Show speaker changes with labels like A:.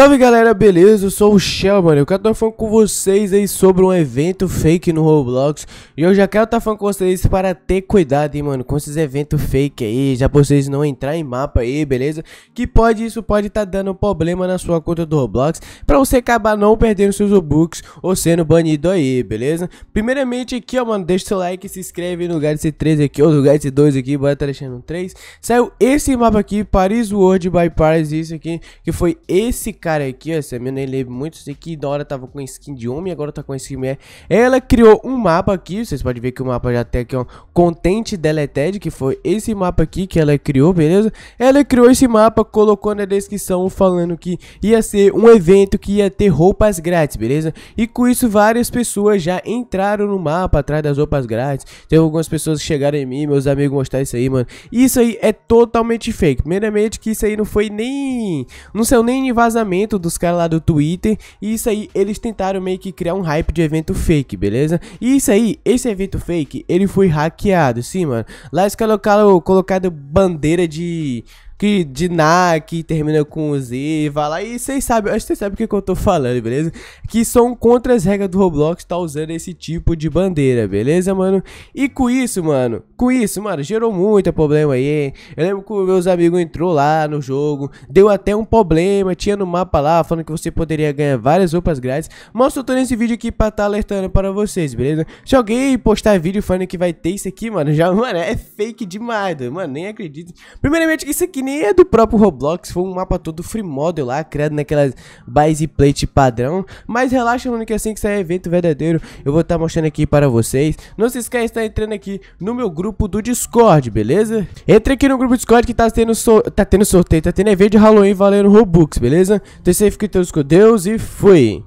A: Salve galera, beleza? Eu sou o Shell, mano. Eu quero estar falando com vocês aí sobre um evento fake no Roblox. E eu já quero estar falando com vocês para ter cuidado, hein, mano, com esses eventos fake aí, já pra vocês não entrar em mapa aí, beleza? Que pode, isso pode estar tá dando problema na sua conta do Roblox, pra você acabar não perdendo seus Robux ou sendo banido aí, beleza? Primeiramente aqui, ó, mano, deixa o seu like, se inscreve no lugar desse 3 aqui, ou no lugar desse 2 aqui, bora tá deixando 3. Saiu esse mapa aqui, Paris World by Paris, isso aqui, que foi esse cara cara aqui, ó, essa menina ele é muito. Sei que da hora tava com skin de homem, agora tá com skin mulher. Ela criou um mapa aqui, vocês podem ver que o mapa já tem aqui, ó, Content Deleted, é que foi esse mapa aqui que ela criou, beleza? Ela criou esse mapa, colocou na descrição falando que ia ser um evento que ia ter roupas grátis, beleza? E com isso várias pessoas já entraram no mapa atrás das roupas grátis. Tem algumas pessoas que chegaram em mim, meus amigos mostraram isso aí, mano. Isso aí é totalmente fake. Primeiramente que isso aí não foi nem... Não saiu nem vazamento lançamento dos caras lá do Twitter. E isso aí, eles tentaram meio que criar um hype de evento fake, beleza? E isso aí, esse evento fake, ele foi hackeado, sim, mano. Lá eles colocaram, colocaram bandeira de que de na, que termina com Z, vai lá. E vocês sabem, acho que vocês sabem o que, que eu tô falando, beleza? Que são contra as regras do Roblox tá usando esse tipo de bandeira, beleza, mano? E com isso, mano, com isso, mano, gerou muito problema aí. Eu lembro que meus amigos entrou lá no jogo, deu até um problema, tinha no mapa lá falando que você poderia ganhar várias roupas grátis. Mas eu tô nesse vídeo aqui pra tá alertando para vocês, beleza? Se alguém postar vídeo falando que vai ter isso aqui, mano, já, mano, é fake demais, mano, nem acredito. Primeiramente, isso aqui nem é do próprio Roblox, foi um mapa todo free model lá, criado naquelas base plate padrão. Mas relaxa, mano, que assim que sair evento verdadeiro, eu vou estar tá mostrando aqui para vocês. Não se esquece de estar tá entrando aqui no meu grupo do Discord, beleza? Entra aqui no grupo do Discord que tá tendo, so tá tendo sorteio, tá tendo evento de Halloween valendo Robux, beleza? Então você fica todos com Deus e fui!